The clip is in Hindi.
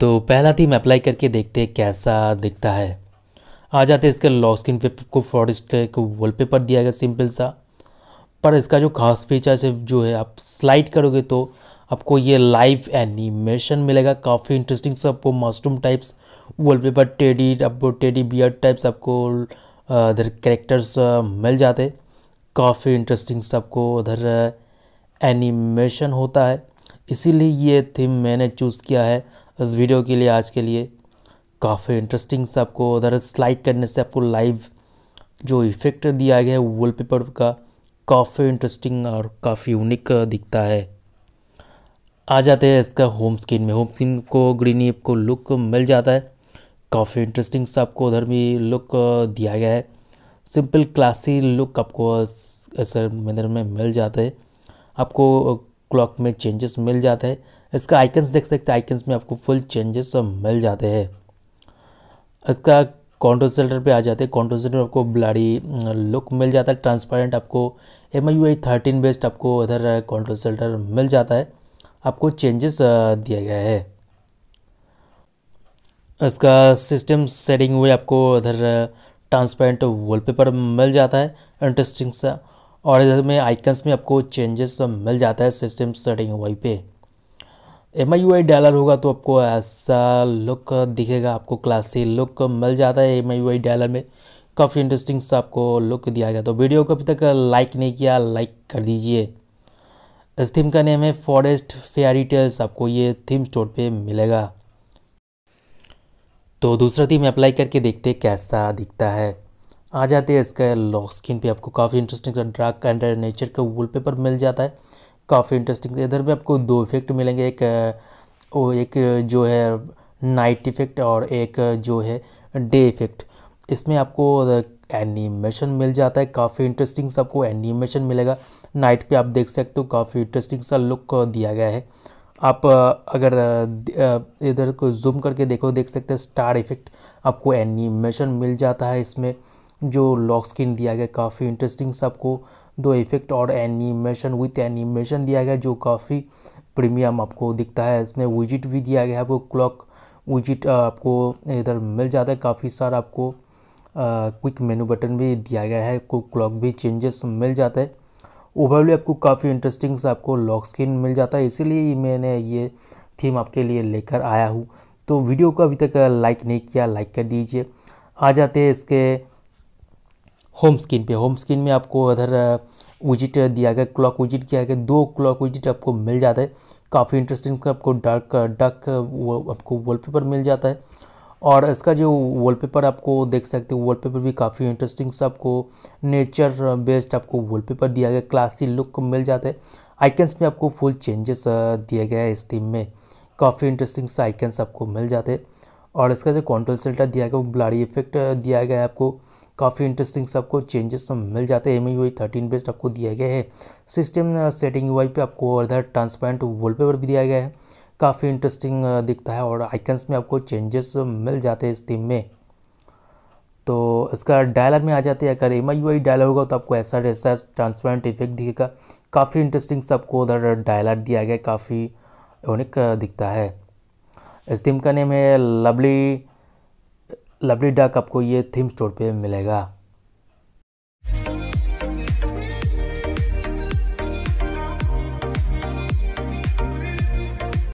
तो पहला थीम अप्लाई करके देखते हैं कैसा दिखता है आ जाते हैं इसके लॉक स्क्रीन पे को एक वॉल पेपर दिया गया सिंपल सा पर इसका जो खास फीचर है जो है आप स्लाइड करोगे तो आपको ये लाइव एनिमेशन मिलेगा काफ़ी इंटरेस्टिंग सा आपको मशरूम टाइप्स वॉलपेपर टेडी आपको टेडी बियर टाइप्स आपको इधर करेक्टर्स मिल जाते काफ़ी इंटरेस्टिंग से आपको उधर एनिमेशन uh, होता है इसीलिए ये थीम मैंने चूज़ किया है इस वीडियो के लिए आज के लिए काफ़ी इंटरेस्टिंग से आपको उधर स्लाइड करने से आपको लाइव जो इफ़ेक्ट दिया गया है वॉलपेपर का काफ़ी इंटरेस्टिंग और काफ़ी यूनिक दिखता है आ जाते हैं इसका होम स्क्रीन में होम स्क्रीन को ग्रीनी को लुक मिल जाता है काफ़ी इंटरेस्टिंग सबको आपको उधर भी लुक दिया गया है सिंपल क्लासी लुक आपको सर मिनर में मिल जाता है आपको क्लॉक में चेंजेस मिल जाता है इसका आइकन्स देख सकते हैं आइकन्स में आपको फुल चेंजेस मिल जाते हैं इसका कॉन्ट्रोल सेल्टर पे आ जाते हैं कॉन्ट्रोल सेल्टर आपको ब्लाडी लुक मिल जाता है ट्रांसपेरेंट आपको M I U I thirteen based आपको इधर कॉन्ट्रोल सेल्टर मिल जाता है आपको चेंजेस दिया गया है इसका सिस्टम सेटिंग हुए आपको इधर ट्रांसपेरेंट वॉलपेपर मिल जाता है इंटरेस्टिंग सा और इधर में आइकन्स में आपको चेंजेस मिल जाता है सिस्टम सेटिंग वाई पे M I U I dialer होगा तो आपको ऐसा लुक दिखेगा आपको क्लासी लुक मिल जाता है M I U I dialer में काफ़ी इंटरेस्टिंग सा आपको लुक दिया गया तो वीडियो को अभी तक लाइक नहीं किया लाइक कर दीजिए इस थीम का नेम है फॉरेस्ट फेयरी टेल्स आपको ये थीम स्टोर पे मिलेगा तो दूसरा थीम अप्लाई करके देखते हैं कैसा दिखता है आ जाते हैं इसका लॉक स्किन पे आपको काफ़ी इंटरेस्टिंग डार्क एंड नेचर का वॉलपेपर मिल जाता है काफ़ी इंटरेस्टिंग इधर भी आपको दो इफेक्ट मिलेंगे एक वो एक जो है नाइट इफेक्ट और एक जो है डे इफेक्ट इसमें आपको एनिमेशन मिल जाता है काफ़ी इंटरेस्टिंग सा आपको एनिमेशन मिलेगा नाइट पे आप देख सकते हो काफ़ी इंटरेस्टिंग सा लुक दिया गया है आप अगर इधर को जूम करके देखो देख सकते हैं स्टार इफेक्ट आपको एनिमेशन मिल जाता है इसमें जो लॉक स्किन दिया गया काफ़ी इंटरेस्टिंग सा आपको दो इफेक्ट और एनिमेशन विथ एनिमेशन दिया गया जो काफ़ी प्रीमियम आपको दिखता है इसमें विजिट भी दिया गया है आपको क्लॉक विजिट आपको इधर मिल जाता है काफ़ी सारा आपको क्विक मेनू बटन भी दिया गया है आपको क्लॉक भी चेंजेस मिल जाता है ओवरली आपको काफ़ी इंटरेस्टिंग सा आपको लॉक स्क्रीन मिल जाता है इसीलिए मैंने ये थीम आपके लिए लेकर आया हूँ तो वीडियो को अभी तक लाइक नहीं किया लाइक कर दीजिए आ जाते हैं इसके होम स्क्रीन पे होम स्क्रीन में आपको अधर विजिट दिया गया क्लॉक विजिट किया गया दो क्लॉक विजिट आपको मिल जाता है काफ़ी इंटरेस्टिंग आपको डार्क डार्क आपको वॉलपेपर मिल जाता है और इसका जो वॉलपेपर आपको देख सकते हो वॉलपेपर भी काफ़ी इंटरेस्टिंग सा आपको नेचर बेस्ड आपको वॉलपेपर दिया गया क्लासी लुक मिल जाता है आइकन्स में आपको फुल चेंजेस दिया गया है इस थीम में काफ़ी इंटरेस्टिंग सा आइकन्स आपको मिल जाते हैं और इसका जो कंट्रोल सेल्टर दिया गया वो ब्लाडी इफेक्ट दिया गया है आपको काफ़ी इंटरेस्टिंग से आपको चेंजेस मिल जाते हैं M U I thirteen based आपको दिया गया है सिस्टम सेटिंग वाई पे आपको अर्धा ट्रांसपेरेंट वॉलपेपर भी दिया गया है काफ़ी इंटरेस्टिंग दिखता है और आइकन्स में आपको चेंजेस मिल जाते हैं इस थीम में तो इसका डायलर में आ जाते हैं अगर एम आई यू डायलर होगा तो आपको ऐसा ऐसा ट्रांसपेरेंट इफेक्ट दिखेगा काफ़ी इंटरेस्टिंग सबको उधर डायलर दिया गया काफ़ी यूनिक दिखता है इस थीम का नेम है लवली लवली डाक आपको ये थीम स्टोर पे मिलेगा